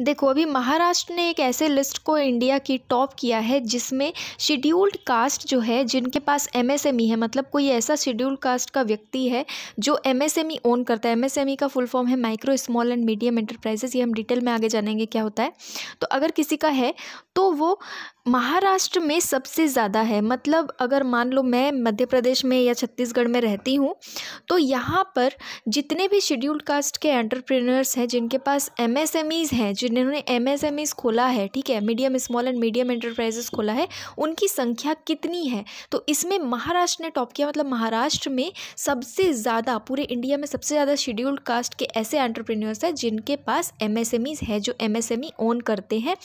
देखो अभी महाराष्ट्र ने एक ऐसे लिस्ट को इंडिया की टॉप किया है जिसमें शेड्यूल्ड कास्ट जो है जिनके पास एमएसएमई e है मतलब कोई ऐसा शेड्यूल्ड कास्ट का व्यक्ति है जो एमएसएमई ओन e करता है एमएसएमई e का फुल फॉर्म है micro small and medium enterprises ये हम डिटेल में आगे जानेंगे क्या होता है तो अगर किसी का है तो वो महाराष्ट्र में सबसे ज़्यादा है मतलब अगर मान लो मैं मध्य प्रदेश में या छत्तीसगढ़ में रहती हूँ तो यहाँ पर जितने भी शेड्यूल्ड कास्ट के एंटरप्रेनर्स हैं जिनके पास एम हैं जिन्होंने एम एस एम ईज़ खोला है ठीक है medium small and medium enterprises खोला है उनकी संख्या कितनी है तो इसमें महाराष्ट्र ने टॉप किया मतलब महाराष्ट्र में सबसे ज़्यादा पूरे इंडिया में सबसे ज़्यादा शेड्यूल्ड कास्ट के ऐसे एंटरप्रेन्योर्स हैं जिनके पास एम एस एम ईज़ है जो M S M E own करते हैं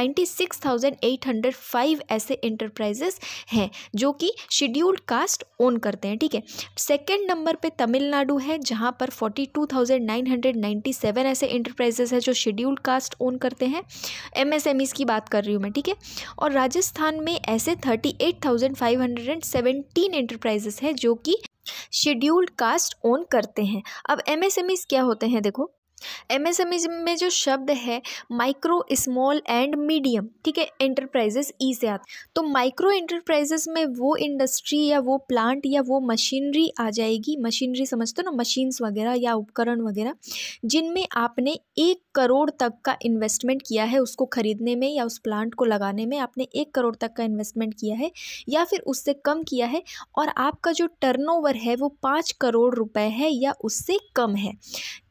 ninety six thousand eight hundred five ऐसे इंटरप्राइजेस हैं जो कि शेड्यूल्ड कास्ट ओन करते हैं ठीक है सेकेंड नंबर पर तमिलनाडु है जहाँ पर forty two thousand nine hundred ninety seven ऐसे एंटरप्राइजेस हैं जो शेड्यूल्ड कास्ट ट्रस्ट ओन करते हैं एमएसएमईज की बात कर रही हूँ मैं ठीक है और राजस्थान में ऐसे thirty eight thousand five hundred and seventeen enterprises हैं जो कि शेड्यूल्ड कास्ट ओन करते हैं अब एमएसएमईज क्या होते हैं देखो एमएसएमई में जो शब्द है माइक्रो स्मॉल एंड मीडियम ठीक है इंटरप्राइजेस ई e से आते तो माइक्रो इंटरप्राइजेस में वो इंडस्ट्री या वो प्लांट या वो मशीनरी आ जाएगी मशीनरी समझते हो ना मशीन्स वगैरह या उपकरण वगैरह जिनमें आपने एक करोड़ तक का इन्वेस्टमेंट किया है उसको ख़रीदने में या उस प्लांट को लगाने में आपने एक करोड़ तक का इन्वेस्टमेंट किया है या फिर उससे कम किया है और आपका जो टर्न है वो पाँच करोड़ रुपये है या उससे कम है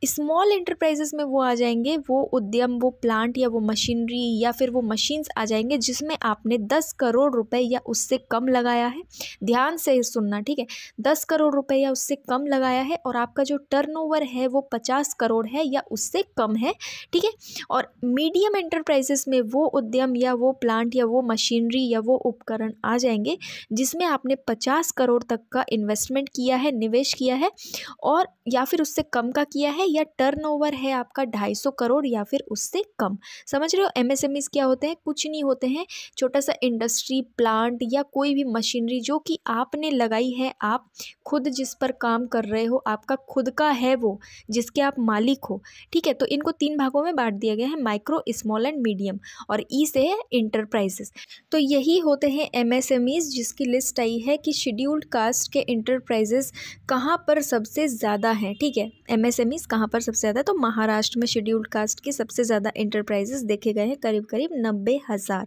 स्मॉल इंटरप्राइज एंटरप्राइजेस में वो आ जाएंगे वो उद्यम वो प्लांट या वो मशीनरी या फिर वो मशीन्स आ जाएंगे जिसमें आपने दस करोड़ रुपए या उससे कम लगाया है ध्यान से सुनना ठीक है दस करोड़ रुपए या उससे कम लगाया है और आपका जो टर्नओवर है वो पचास करोड़ है या उससे कम है ठीक है और मीडियम एंटरप्राइजेस में वो उद्यम या वो प्लांट या वो मशीनरी या वो उपकरण आ जाएंगे जिसमें आपने पचास करोड़ तक का इन्वेस्टमेंट किया है निवेश किया है और या फिर उससे कम का किया है या टर्न ओवर है आपका ढाई सौ करोड़ या फिर उससे कम समझ रहे हो एमएसएमईज क्या होते हैं कुछ नहीं होते हैं छोटा सा इंडस्ट्री प्लांट या कोई भी मशीनरी जो कि आपने लगाई है आप खुद जिस पर काम कर रहे हो आपका खुद का है वो जिसके आप मालिक हो ठीक है तो इनको तीन भागों में बांट दिया गया है माइक्रो स्मॉल एंड मीडियम और ई e से है इंटरप्राइजेस तो यही होते हैं एमएसएमईज जिसकी लिस्ट आई है कि शेड्यूल्ड कास्ट के इंटरप्राइजेस कहाँ पर सबसे ज़्यादा हैं ठीक है एमएसएमईज कहाँ पर सबसे ज़्यादा तो महाराष्ट्र में शेड्यूल्ड कास्ट के सबसे ज़्यादा इंटरप्राइजेस देखे गए हैं करीब करीब नब्बे हज़ार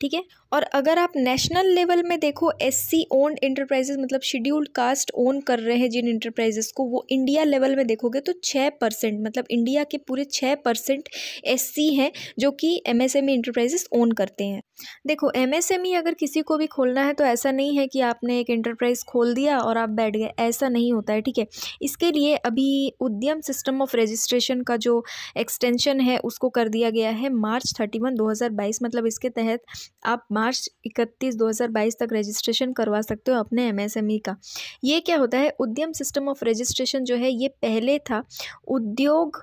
ठीक है और अगर आप नेशनल लेवल में देखो एस सी ओन्ड इंटरप्राइजेस मतलब शेड्यूल्ड कास्ट ओन कर रहे हैं जिन इंटरप्राइजेस को वो इंडिया लेवल में देखोगे तो छः परसेंट मतलब इंडिया के पूरे छः परसेंट एस सी हैं जो कि M S M E enterprises own करते हैं देखो एम एस एम ई अगर किसी को भी खोलना है तो ऐसा नहीं है कि आपने एक इंटरप्राइज खोल दिया और आप बैठ गए ऐसा नहीं होता है ठीक है इसके लिए अभी उद्यम सिस्टम ऑफ रजिस्ट्रेशन रजिस्ट्रेशन का जो एक्सटेंशन है उसको कर दिया गया है मार्च थर्टी वन दो हज़ार बाईस मतलब इसके तहत आप मार्च इकतीस दो हज़ार बाईस तक रजिस्ट्रेशन करवा सकते हो अपने ई e का ये क्या होता है उद्यम सिस्टम ऑफ रजिस्ट्रेशन जो है ये पहले था उद्योग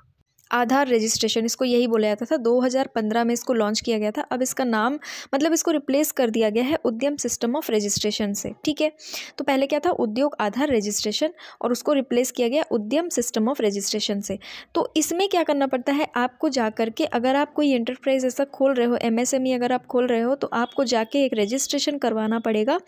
आधार रजिस्ट्रेशन इसको यही बोला जाता था 2015 में इसको लॉन्च किया गया था अब इसका नाम मतलब इसको रिप्लेस कर दिया गया है उद्यम सिस्टम ऑफ रजिस्ट्रेशन से ठीक है तो पहले क्या था उद्योग आधार रजिस्ट्रेशन और उसको रिप्लेस किया गया उद्यम सिस्टम ऑफ रजिस्ट्रेशन से तो इसमें क्या करना पड़ता है आपको जा करके अगर आप कोई इंटरप्राइज ऐसा खोल रहे हो एम e अगर आप खोल रहे हो तो आपको जाके एक रजिस्ट्रेशन करवाना पड़ेगा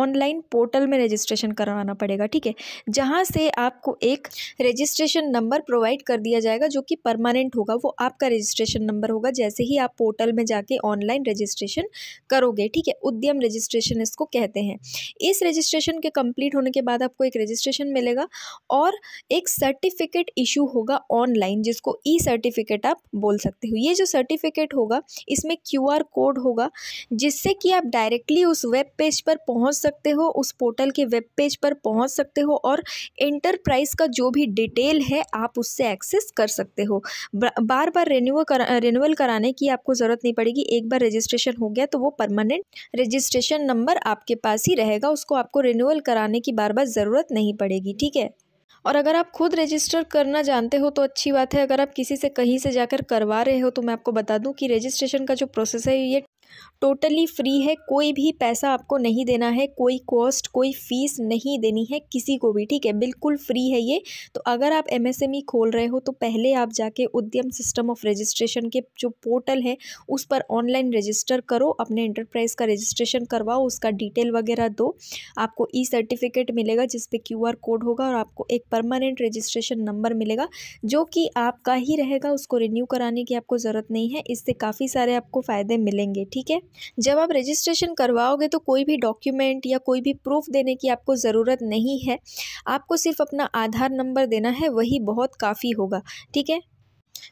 ऑनलाइन पोर्टल में रजिस्ट्रेशन करवाना पड़ेगा ठीक है जहाँ से आपको एक रजिस्ट्रेशन नंबर प्रोवाइड कर दिया जाएगा जो कि परमानेंट होगा वो आपका रजिस्ट्रेशन नंबर होगा जैसे ही आप पोर्टल में जाके ऑनलाइन रजिस्ट्रेशन करोगे ठीक है उद्यम रजिस्ट्रेशन इसको कहते हैं इस रजिस्ट्रेशन के कंप्लीट होने के बाद आपको एक रजिस्ट्रेशन मिलेगा और एक सर्टिफिकेट इशू होगा ऑनलाइन जिसको ई सर्टिफिकेट आप बोल सकते हो ये जो सर्टिफिकेट होगा इसमें क्यू कोड होगा जिससे कि आप डायरेक्टली उस वेब पेज पर पहुँच सकते हो उस पोर्टल के वेब पेज पर पहुँच सकते हो और इंटरप्राइज का जो भी डिटेल है आप उससे एक्सेस कर सकते हो हो बार बार रेन्यूअल करा रेन्यूअल कराने की आपको ज़रूरत नहीं पड़ेगी एक बार रजिस्ट्रेशन हो गया तो वो परमानेंट रजिस्ट्रेशन नंबर आपके पास ही रहेगा उसको आपको रिन्यूअल कराने की बार बार ज़रूरत नहीं पड़ेगी ठीक है और अगर आप खुद रजिस्टर करना जानते हो तो अच्छी बात है अगर आप किसी से कहीं से जाकर करवा रहे हो तो मैं आपको बता दूं कि रजिस्ट्रेशन का जो प्रोसेस है ये टोटली फ्री है कोई भी पैसा आपको नहीं देना है कोई कॉस्ट कोई फ़ीस नहीं देनी है किसी को भी ठीक है बिल्कुल फ्री है ये तो अगर आप एमएसएमई e खोल रहे हो तो पहले आप जाके उद्यम सिस्टम ऑफ रजिस्ट्रेशन के जो पोर्टल है उस पर ऑनलाइन रजिस्टर करो अपने इंटरप्राइज का रजिस्ट्रेशन करवाओ उसका डिटेल वगैरह दो आपको ई सर्टिफिकेट मिलेगा जिसपे क्यू कोड होगा और आपको एक परमानेंट रजिस्ट्रेशन नंबर मिलेगा जो कि आपका ही रहेगा उसको रिन्यू कराने की आपको ज़रूरत नहीं है इससे काफ़ी सारे आपको फ़ायदे मिलेंगे ठीक ठीक है जब आप रजिस्ट्रेशन करवाओगे तो कोई भी डॉक्यूमेंट या कोई भी प्रूफ देने की आपको ज़रूरत नहीं है आपको सिर्फ अपना आधार नंबर देना है वही बहुत काफ़ी होगा ठीक है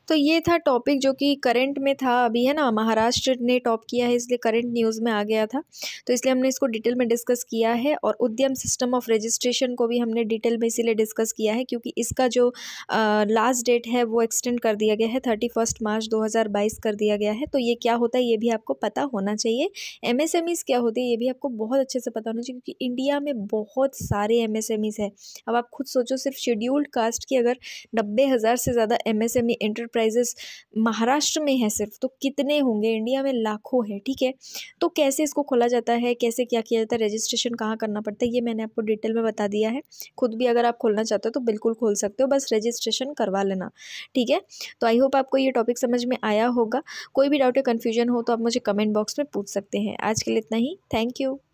तो ये था टॉपिक जो कि करंट में था अभी है ना महाराष्ट्र ने टॉप किया है इसलिए करंट न्यूज़ में आ गया था तो इसलिए हमने इसको डिटेल में डिस्कस किया है और उद्यम सिस्टम ऑफ रजिस्ट्रेशन को भी हमने डिटेल में इसीलिए डिस्कस किया है क्योंकि इसका जो लास्ट डेट है वो एक्सटेंड कर दिया गया है थर्टी फर्स्ट मार्च दो हज़ार बाईस कर दिया गया है तो ये क्या होता है ये भी आपको पता होना चाहिए एम एस एम क्या होती है ये भी आपको बहुत अच्छे से पता होना चाहिए क्योंकि इंडिया में बहुत सारे एम एस एम है अब आप खुद सोचो सिर्फ शेड्यूल्ड कास्ट की अगर नब्बे हज़ार से ज़्यादा M S M E enterprises Maharashtra में है सिर्फ तो कितने होंगे इंडिया में लाखों है ठीक है तो कैसे इसको खोला जाता है कैसे क्या किया जाता है रजिस्ट्रेशन कहाँ करना पड़ता है ये मैंने आपको डिटेल में बता दिया है खुद भी अगर आप खोलना चाहते हो तो बिल्कुल खोल सकते हो बस रजिस्ट्रेशन करवा लेना ठीक है तो आई होप आपको ये टॉपिक समझ में आया होगा कोई भी डाउट या कन्फ्यूजन हो तो आप मुझे कमेंट बॉक्स में पूछ सकते हैं आज के लिए इतना ही थैंक यू